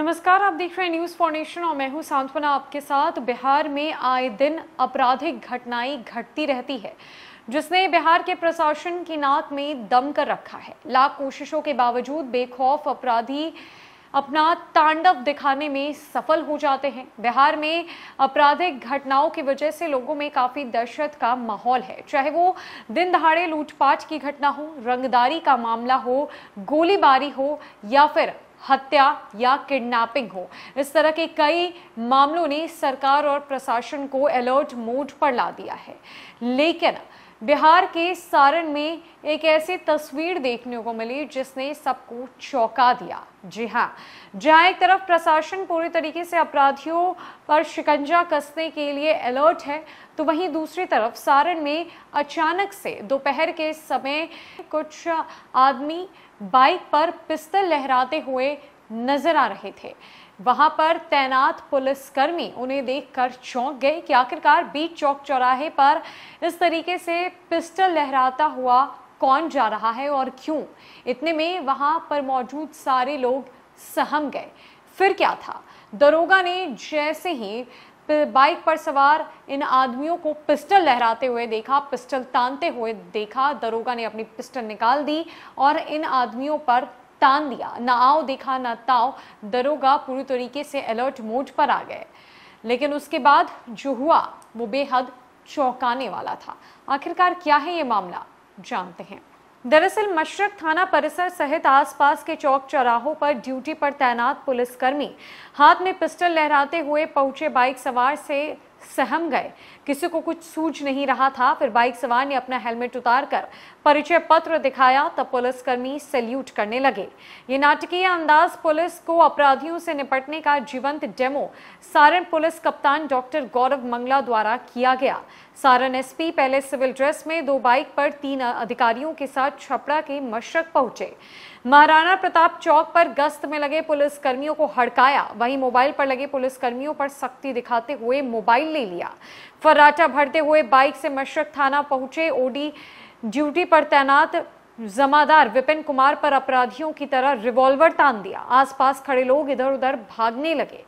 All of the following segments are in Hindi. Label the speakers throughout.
Speaker 1: नमस्कार आप देख रहे हैं न्यूज फॉर्नेशन और मैं हूं सांत्वना आपके साथ बिहार में आए दिन आपराधिक घटनाएं घटती रहती है जिसने बिहार के प्रशासन की नाक में दम कर रखा है लाख कोशिशों के बावजूद बेखौफ अपराधी अपना तांडव दिखाने में सफल हो जाते हैं बिहार में आपराधिक घटनाओं की वजह से लोगों में काफी दहशत का माहौल है चाहे वो दिन दहाड़े लूटपाट की घटना हो रंगदारी का मामला हो गोलीबारी हो या फिर हत्या या किडनैपिंग हो इस तरह के कई मामलों ने सरकार और प्रशासन को अलर्ट मोड पर ला दिया है लेकिन बिहार के सारण में एक ऐसी तस्वीर देखने को मिली जिसने सबको चौंका दिया जी हाँ जहाँ एक तरफ प्रशासन पूरी तरीके से अपराधियों पर शिकंजा कसने के लिए अलर्ट है तो वहीं दूसरी तरफ सारण में अचानक से दोपहर के समय कुछ आदमी बाइक पर पिस्तल लहराते हुए नजर आ रहे थे वहां पर तैनात पुलिसकर्मी उन्हें देखकर चौंक गए कि आखिरकार बीच चौक चौराहे पर इस तरीके से पिस्टल लहराता हुआ कौन जा रहा है और क्यों इतने में वहां पर मौजूद सारे लोग सहम गए फिर क्या था दरोगा ने जैसे ही बाइक पर सवार इन आदमियों को पिस्टल लहराते हुए देखा पिस्टल तानते हुए देखा दरोगा ने अपनी पिस्टल निकाल दी और इन आदमियों पर तान दिया ना आओ देखा ना ताओ दरोगा पूरी तरीके से अलर्ट मोड पर आ गए लेकिन उसके बाद जो हुआ वो बेहद चौंकाने वाला था आखिरकार क्या है ये मामला जानते हैं दरअसल मशरक थाना परिसर सहित आसपास के चौक चौराहों पर ड्यूटी पर तैनात पुलिसकर्मी हाथ में पिस्टल लहराते हुए पहुंचे बाइक सवार से सहम गए किसी को कुछ सूझ नहीं रहा था फिर बाइक सवार ने अपना हेलमेट उतारकर परिचय पत्र दिखाया तब पुलिसकर्मी सैल्यूट करने लगे ये नाटकीय अंदाज पुलिस को अपराधियों से निपटने का जीवंत डेमो सारण पुलिस कप्तान डॉक्टर गौरव मंगला द्वारा किया गया सारण एसपी पहले सिविल ड्रेस में दो बाइक पर तीन अधिकारियों के साथ छपड़ा के मशरक पहुंचे महाराणा प्रताप चौक पर गश्त में लगे पुलिसकर्मियों को हड़काया वहीं मोबाइल पर लगे पुलिसकर्मियों पर सख्ती दिखाते हुए मोबाइल मोबाइल ले लिया फर्राटा भरते हुए बाइक से मशरक थाना पहुंचे ओडी ड्यूटी पर तैनात जमादार विपिन कुमार पर अपराधियों की तरह रिवॉल्वर तान दिया आसपास खड़े लोग इधर उधर भागने लगे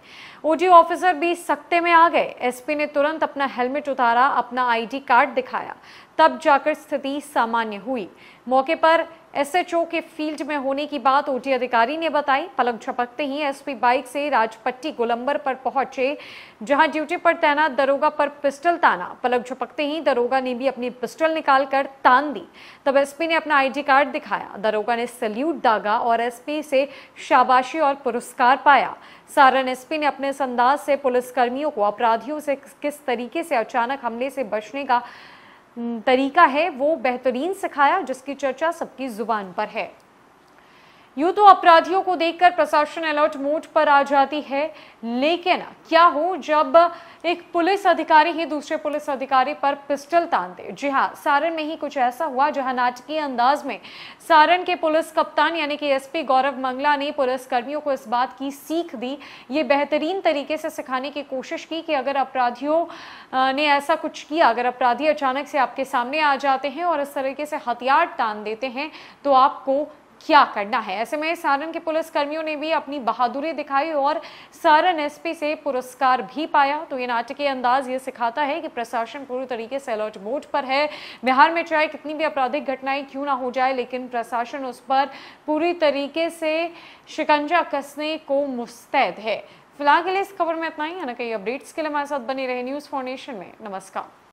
Speaker 1: ओजी ऑफिसर भी सख्ते में आ गए एसपी ने तुरंत अपना हेलमेट उतारा अपना आईडी कार्ड दिखाया तब जाकर स्थिति सामान्य हुई मौके पर एसएचओ के फील्ड में होने की बात ओटी अधिकारी ने बताई पलक झपकते ही एसपी बाइक से राजपट्टी गोलंबर पर पहुंचे जहां ड्यूटी पर तैनात दरोगा पर पिस्टल ताना पलक झपकते ही दरोगा ने भी अपनी पिस्टल निकालकर तान दी तब एसपी ने अपना आईडी कार्ड दिखाया दरोगा ने सल्यूट दागा और एसपी से शाबाशी और पुरस्कार पाया सारण एसपी ने अपने संदाज अंदाज से पुलिसकर्मियों को अपराधियों से किस तरीके से अचानक हमले से बचने का तरीका है वो बेहतरीन सिखाया जिसकी चर्चा सबकी ज़ुबान पर है यूं तो अपराधियों को देखकर प्रशासन अलर्ट मोड पर आ जाती है लेकिन क्या हो जब एक पुलिस अधिकारी ही दूसरे पुलिस अधिकारी पर पिस्टल तान दे जी हाँ सारण में ही कुछ ऐसा हुआ जहां नाटकीय अंदाज में सारण के पुलिस कप्तान यानी कि एसपी गौरव मंगला ने पुलिस कर्मियों को इस बात की सीख दी ये बेहतरीन तरीके से सिखाने की कोशिश की कि अगर अपराधियों ने ऐसा कुछ किया अगर अपराधी अचानक से आपके सामने आ जाते हैं और इस तरीके से हथियार तान देते हैं तो आपको क्या करना है ऐसे में सारण के पुलिसकर्मियों ने भी अपनी बहादुरी दिखाई और सारण एसपी से पुरस्कार भी पाया तो ये नाटकीय अंदाज ये सिखाता है कि प्रशासन पूरी तरीके से अलर्ट मोड पर है बिहार में चाहे कितनी भी आपराधिक घटनाएं क्यों ना हो जाए लेकिन प्रशासन उस पर पूरी तरीके से शिकंजा कसने को मुस्तैद है फिलहाल के लिए इस खबर में इतना ही है ना कई अपडेट्स के लिए हमारे साथ बने रहे न्यूज़ फाउंडेशन में नमस्कार